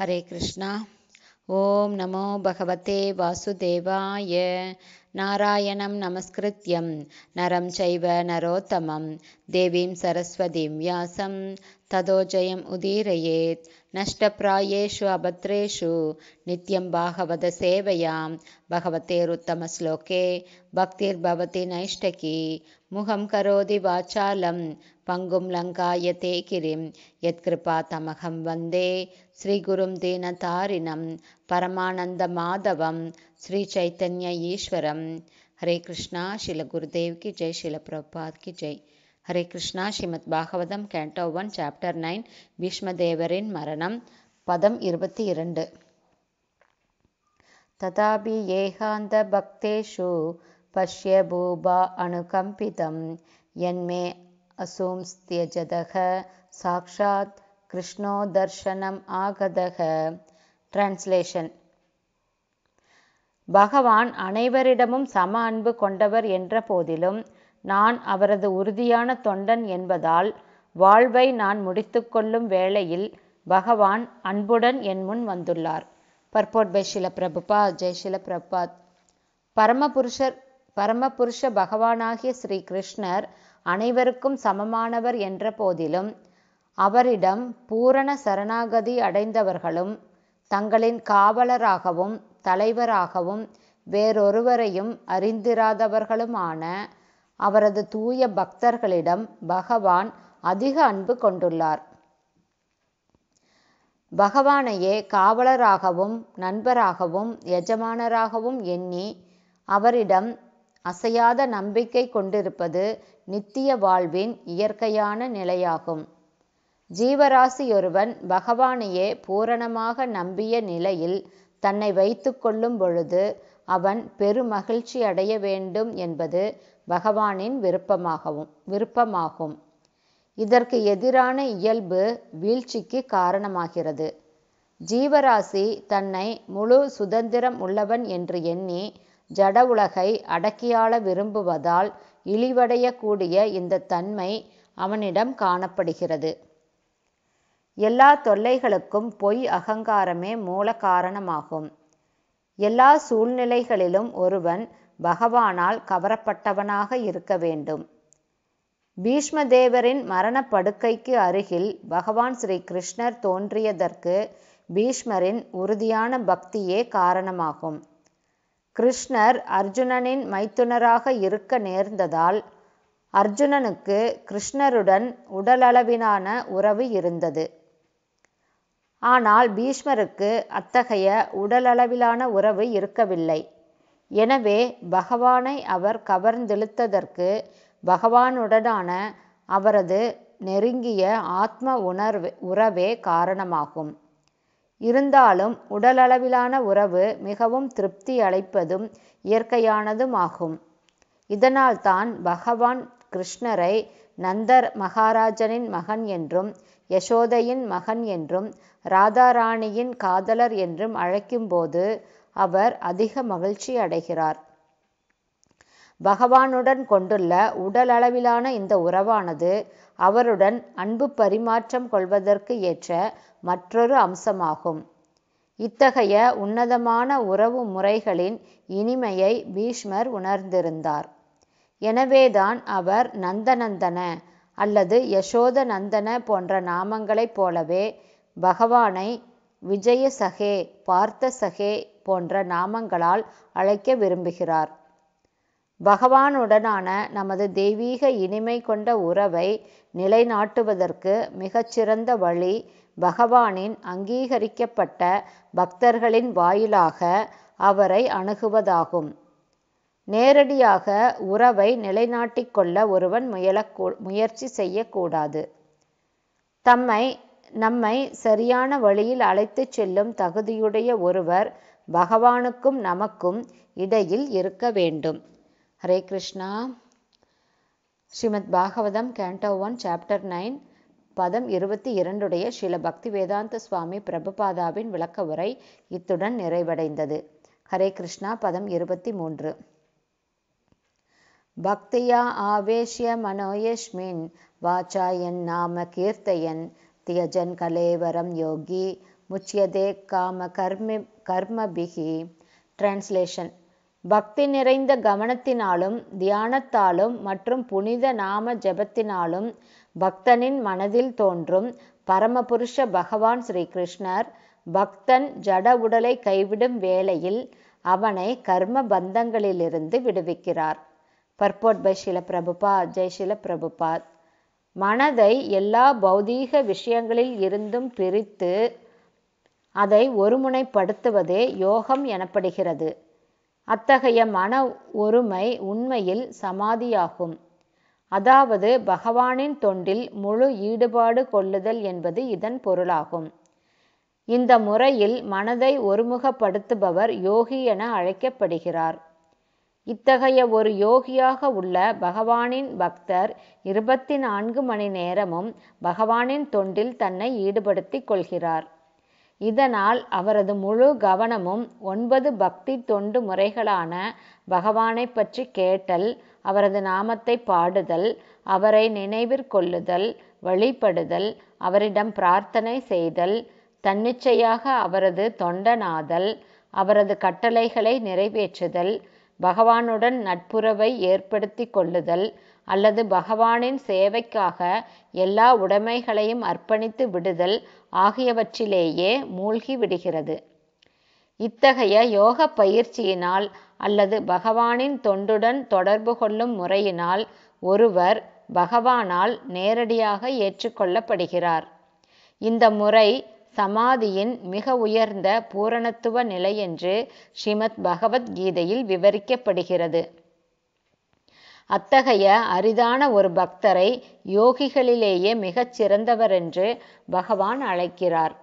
हरे कृष्णा ॐ नमो भगवते वासुदेवाय नारायणं नमस्कृत्यं नरं चैव नरोत्तमं देवीं सरस्वतीं व्यासं तदोजयम् उदीरयेत् नष्टप्रायेषु अभद्रेषु नित्यं भागवतसेवयां भगवतेरुत्तमश्लोके भक्तिर्भवति नैष्टकी मुखं करोति वाचालं पङ्गुं लङ्कायते किरिं यत्कृपातमहं वन्दे श्रीगुरुं दीनतारिणं परमानन्दमाधवं श्रीचैतन्य ईश्वरं வணக்கம் ஹரே கிருஷ்ணா ஸ்ரீல குருதேவ் கி ஜெய் ஸ்ரீல பிரபாத் கி ஜெய் Hare Krishna Srimad Bhagavatam canto one chapter nine பீஷ்மதேவரின் மரணம் பதம் இருபத்தி இரண்டு ததாபி ஏகாந்த பக்தேஷு பஷ்ய பூபா அணுகம்பிதம் என்மே அசூம்ஸ்தியஜதக சாக்ஷாத் கிருஷ்ணோ தர்ஷனம் ஆகதக டிரான்ஸ்லேஷன் பகவான் அனைவரிடமும் சம அன்பு கொண்டவர் என்ற போதிலும் நான் அவரது உறுதியான தொண்டன் என்பதால் வாழ்வை நான் முடித்துக்கொள்ளும் வேளையில் பகவான் அன்புடன் என் முன் வந்துள்ளார் பர்போட் பை ஷில பிரபுபா ஜெய்ஷில பிரபாத் பரமபுருஷர் பரமபுருஷ பகவானாகிய ஸ்ரீ கிருஷ்ணர் அனைவருக்கும் சமமானவர் என்ற போதிலும் அவரிடம் பூரண சரணாகதி அடைந்தவர்களும் தங்களின் காவலராகவும் தலைவராகவும் வேறொருவரையும் அறிந்திராதவர்களுமான அவரது தூய பக்தர்களிடம் பகவான் அதிக அன்பு கொண்டுள்ளார் பகவானையே காவலராகவும் நண்பராகவும் எஜமானராகவும் எண்ணி அவரிடம் அசையாத நம்பிக்கை கொண்டிருப்பது நித்திய வாழ்வின் இயற்கையான நிலையாகும் ஜீவராசியொருவன் பகவானையே பூரணமாக நம்பிய நிலையில் தன்னை வைத்து கொள்ளும் பொழுது அவன் பெருமகிழ்ச்சி அடைய வேண்டும் என்பது பகவானின் விருப்பமாகவும் விருப்பமாகும் இதற்கு எதிரான இயல்பு வீழ்ச்சிக்கு காரணமாகிறது ஜீவராசி தன்னை முழு சுதந்திரம் உள்ளவன் என்று எண்ணி ஜட உலகை அடக்கியாள விரும்புவதால் இழிவடையக்கூடிய இந்த தன்மை அவனிடம் காணப்படுகிறது எல்லா தொல்லைகளுக்கும் பொய் அகங்காரமே மூல காரணமாகும் எல்லா சூழ்நிலைகளிலும் ஒருவன் பகவானால் கவரப்பட்டவனாக இருக்க வேண்டும் பீஷ்மதேவரின் மரணப்படுக்கைக்கு அருகில் பகவான் ஸ்ரீ கிருஷ்ணர் தோன்றியதற்கு பீஷ்மரின் உறுதியான பக்தியே காரணமாகும் கிருஷ்ணர் அர்ஜுனனின் மைத்துனராக இருக்க நேர்ந்ததால் அர்ஜுனனுக்கு கிருஷ்ணருடன் உடலளவிலான உறவு இருந்தது ஆனால் பீஷ்மருக்கு அத்தகைய உடலளவிலான உறவு இருக்கவில்லை எனவே பகவானை அவர் கவர்ந்தெழுத்ததற்கு பகவானுடனான அவரது நெருங்கிய ஆத்ம உணர்வு உறவே காரணமாகும் இருந்தாலும் உடலளவிலான உறவு மிகவும் திருப்தி அளிப்பதும் இயற்கையானதுமாகும் இதனால்தான் பகவான் கிருஷ்ணரை நந்தர் மகாராஜனின் மகன் என்றும் யசோதையின் மகன் என்றும் ராதாராணியின் காதலர் என்றும் அழைக்கும்போது அவர் அதிக மகிழ்ச்சி அடைகிறார் பகவானுடன் கொண்டுள்ள உடலளவிலான இந்த உறவானது அவருடன் அன்பு பரிமாற்றம் கொள்வதற்கு ஏற்ற மற்றொரு அம்சமாகும் இத்தகைய உன்னதமான உறவு முறைகளின் இனிமையை பீஷ்மர் உணர்ந்திருந்தார் எனவேதான் அவர் நந்தநந்தன அல்லது யசோத நந்தன போன்ற நாமங்களைப் போலவே பகவானை விஜயசகே பார்த்தசகே போன்ற நாமங்களால் அழைக்க விரும்புகிறார் பகவானுடனான நமது தெய்வீக இனிமை கொண்ட உறவை நிலைநாட்டுவதற்கு மிகச்சிறந்த வழி பகவானின் அங்கீகரிக்கப்பட்ட பக்தர்களின் வாயிலாக அவரை அணுகுவதாகும் நேரடியாக உறவை நிலைநாட்டிக் கொள்ள ஒருவன் முயலக்கூ முயற்சி செய்யக்கூடாது தம்மை நம்மை சரியான வழியில் அழைத்துச் செல்லும் தகுதியுடைய ஒருவர் பகவானுக்கும் நமக்கும் இடையில் இருக்க வேண்டும் Hare Krishna Srimad Bhagavatam canto one chapter nine பதம் இருபத்தி இரண்டுடைய ஸ்ரீல பக்தி வேதாந்த சுவாமி பிரபுபாதாவின் விளக்க உரை இத்துடன் நிறைவடைந்தது ஹரே கிருஷ்ணா பதம் இருபத்தி மூன்று பக்தியா ஆவேஷிய மனோயஸ்மின் வாச்சாயன் நாம கீர்த்தையன் தியஜன் கலேவரம் யோகி முச்சியதே காம கர்மி கர்மபிகி டிரான்ஸ்லேஷன் பக்தி நிறைந்த கவனத்தினாலும் தியானத்தாலும் மற்றும் புனித நாம ஜபத்தினாலும் பக்தனின் மனதில் தோன்றும் பரமபுருஷ பகவான் ஸ்ரீ கிருஷ்ணர் பக்தன் ஜட உடலை கைவிடும் வேளையில் அவனை கர்ம பந்தங்களிலிருந்து விடுவிக்கிறார் பர்போட் பை ஷீல பிரபுபா ஜெய் பிரபுபாத் மனதை எல்லா பௌதீக விஷயங்களில் இருந்தும் பிரித்து அதை ஒருமுனைப்படுத்துவதே யோகம் எனப்படுகிறது அத்தகைய மன ஒருமை உண்மையில் சமாதியாகும் அதாவது பகவானின் தொண்டில் முழு ஈடுபாடு கொள்ளுதல் என்பது இதன் பொருளாகும் இந்த முறையில் மனதை ஒருமுகப்படுத்துபவர் யோகி என அழைக்கப்படுகிறார் இத்தகைய ஒரு யோகியாக உள்ள பகவானின் பக்தர் இருபத்தி நான்கு மணி நேரமும் பகவானின் தொண்டில் தன்னை ஈடுபடுத்திக் கொள்கிறார் இதனால் அவரது முழு கவனமும் ஒன்பது பக்தி தொண்டு முறைகளான பகவானை பற்றி கேட்டல் அவரது நாமத்தை பாடுதல் அவரை நினைவிற்கொள்ளுதல் வழிபடுதல் அவரிடம் பிரார்த்தனை செய்தல் தன்னிச்சையாக அவரது தொண்டனாதல் அவரது கட்டளைகளை நிறைவேற்றுதல் பகவானுடன் நட்புறவை ஏற்படுத்தி கொள்ளுதல் அல்லது பகவானின் சேவைக்காக எல்லா உடைமைகளையும் அர்ப்பணித்து விடுதல் ஆகியவற்றிலேயே மூழ்கி விடுகிறது இத்தகைய யோக பயிற்சியினால் அல்லது பகவானின் தொண்டுடன் தொடர்பு கொள்ளும் முறையினால் ஒருவர் பகவானால் நேரடியாக ஏற்றுக்கொள்ளப்படுகிறார் இந்த முறை சமாதியின் மிக உயர்ந்த பூரணத்துவ நிலையென்று ஸ்ரீமத் பகவத்கீதையில் விவரிக்கப்படுகிறது அத்தகைய அரிதான ஒரு பக்தரை யோகிகளிலேயே மிகச் சிறந்தவரென்று பகவான் அழைக்கிறார்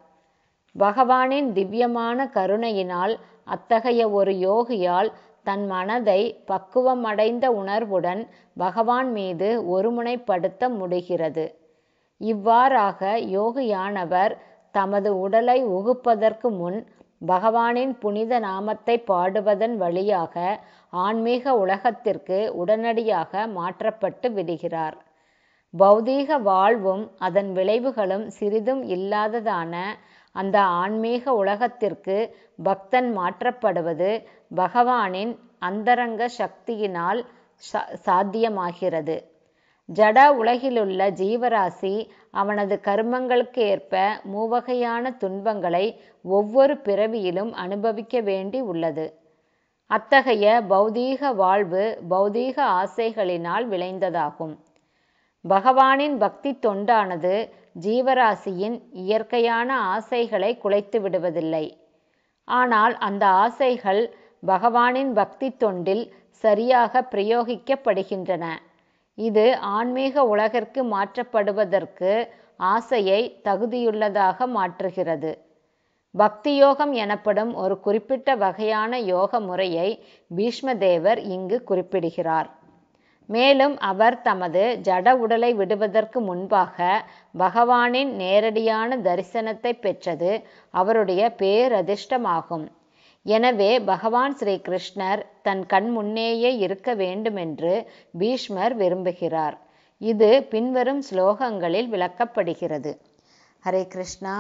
பகவானின் திவ்யமான கருணையினால் அத்தகைய ஒரு யோகியால் தன் மனதை பக்குவமடைந்த உணர்வுடன் பகவான் மீது ஒருமுனைப்படுத்த முடிகிறது இவ்வாறாக யோகியானவர் தமது உடலை உகுப்பதற்கு முன் பகவானின் புனித நாமத்தை பாடுவதன் வழியாக ஆன்மீக உலகத்திற்கு உடனடியாக மாற்றப்பட்டு விடுகிறார் பௌதீக வாழ்வும் அதன் விளைவுகளும் சிறிதும் இல்லாததான அந்த ஆன்மீக உலகத்திற்கு பக்தன் மாற்றப்படுவது பகவானின் அந்தரங்க சக்தியினால் சாத்தியமாகிறது ஜட உலகிலுள்ள ஜீவராசி அவனது கர்மங்களுக்கு ஏற்ப மூவகையான துன்பங்களை ஒவ்வொரு பிறவியிலும் அனுபவிக்க வேண்டி உள்ளது அத்தகைய பௌதீக வாழ்வு பௌதீக ஆசைகளினால் விளைந்ததாகும் பகவானின் பக்தி தொண்டானது ஜீவராசியின் இயற்கையான ஆசைகளை குலைத்து விடுவதில்லை ஆனால் அந்த ஆசைகள் பகவானின் பக்தி தொண்டில் சரியாக பிரயோகிக்கப்படுகின்றன இது ஆன்மீக உலகிற்கு மாற்றப்படுவதற்கு ஆசையை தகுதியுள்ளதாக மாற்றுகிறது பக்தியோகம் எனப்படும் ஒரு குறிப்பிட்ட வகையான யோக முறையை பீஷ்மதேவர் இங்கு குறிப்பிடுகிறார் மேலும் அவர் தமது ஜட உடலை விடுவதற்கு முன்பாக பகவானின் நேரடியான தரிசனத்தை பெற்றது அவருடைய பேரதிர்ஷ்டமாகும் எனவே பகவான் ஸ்ரீ கிருஷ்ணர் தன் கண் முன்னேயே இருக்க வேண்டுமென்று பீஷ்மர் விரும்புகிறார் இது பின்வரும் ஸ்லோகங்களில் விளக்கப்படுகிறது Hare Krishna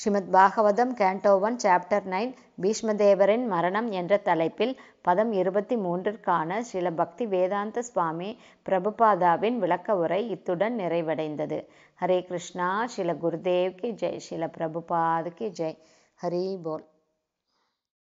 Srimad Bhagavatam canto one chapter nine பீஷ்மதேவரின் மரணம் என்ற தலைப்பில் பதம் இருபத்தி மூன்றிற்கான ஸ்ரீல பக்தி வேதாந்த சுவாமி பிரபுபாதாவின் விளக்க உரை இத்துடன் நிறைவடைந்தது ஹரே கிருஷ்ணா ஸ்ரீல குருதேவ் கி ஜெய் ஸ்ரீல பிரபுபாத் ஜெய் ஹரி போல்